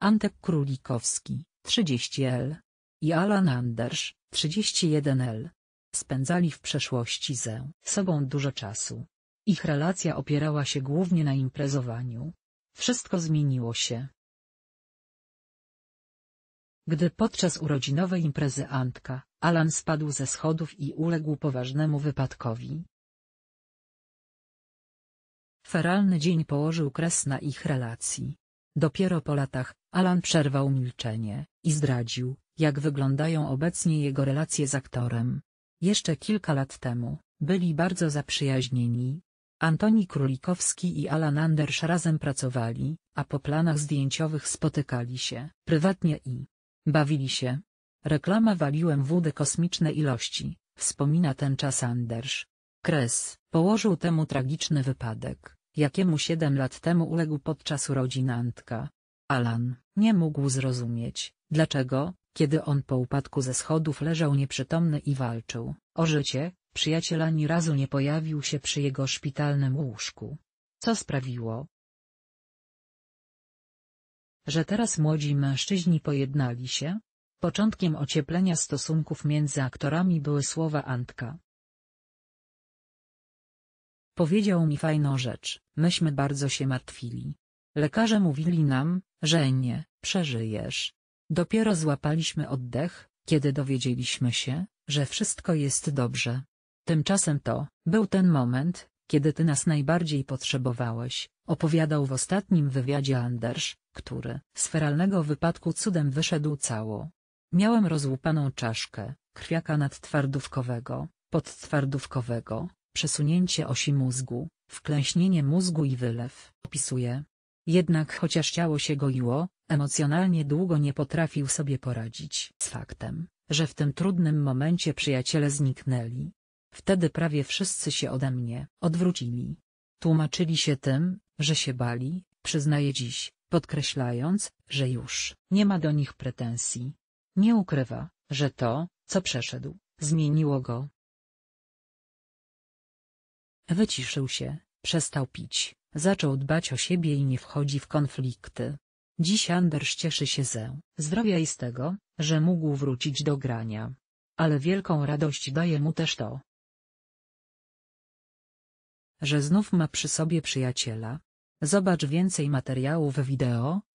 Antek Królikowski, 30L. I Alan Anders, 31L. Spędzali w przeszłości ze sobą dużo czasu. Ich relacja opierała się głównie na imprezowaniu. Wszystko zmieniło się. Gdy podczas urodzinowej imprezy Antka, Alan spadł ze schodów i uległ poważnemu wypadkowi. Feralny dzień położył kres na ich relacji. Dopiero po latach, Alan przerwał milczenie i zdradził, jak wyglądają obecnie jego relacje z aktorem. Jeszcze kilka lat temu, byli bardzo zaprzyjaźnieni. Antoni Królikowski i Alan Anders razem pracowali, a po planach zdjęciowych spotykali się, prywatnie i bawili się. Reklama waliłem wody kosmiczne ilości, wspomina ten czas Anders. Kres, położył temu tragiczny wypadek jakiemu siedem lat temu uległ podczas urodzin Antka. Alan nie mógł zrozumieć, dlaczego, kiedy on po upadku ze schodów leżał nieprzytomny i walczył o życie, przyjaciel ani razu nie pojawił się przy jego szpitalnym łóżku. Co sprawiło, że teraz młodzi mężczyźni pojednali się? Początkiem ocieplenia stosunków między aktorami były słowa Antka. Powiedział mi fajną rzecz, myśmy bardzo się martwili. Lekarze mówili nam, że nie, przeżyjesz. Dopiero złapaliśmy oddech, kiedy dowiedzieliśmy się, że wszystko jest dobrze. Tymczasem to, był ten moment, kiedy ty nas najbardziej potrzebowałeś, opowiadał w ostatnim wywiadzie Anders, który z feralnego wypadku cudem wyszedł cało. Miałem rozłupaną czaszkę, krwiaka nadtwardówkowego, podtwardówkowego, przesunięcie osi mózgu, wklęśnienie mózgu i wylew. Opisuje. Jednak chociaż ciało się goiło, emocjonalnie długo nie potrafił sobie poradzić z faktem, że w tym trudnym momencie przyjaciele zniknęli. Wtedy prawie wszyscy się ode mnie odwrócili. Tłumaczyli się tym, że się bali, przyznaje dziś, podkreślając, że już nie ma do nich pretensji. Nie ukrywa, że to, co przeszedł, zmieniło go. Wyciszył się, przestał pić, zaczął dbać o siebie i nie wchodzi w konflikty. Dziś Anders cieszy się ze zdrowia i z tego, że mógł wrócić do grania. Ale wielką radość daje mu też to, że znów ma przy sobie przyjaciela. Zobacz więcej materiałów wideo,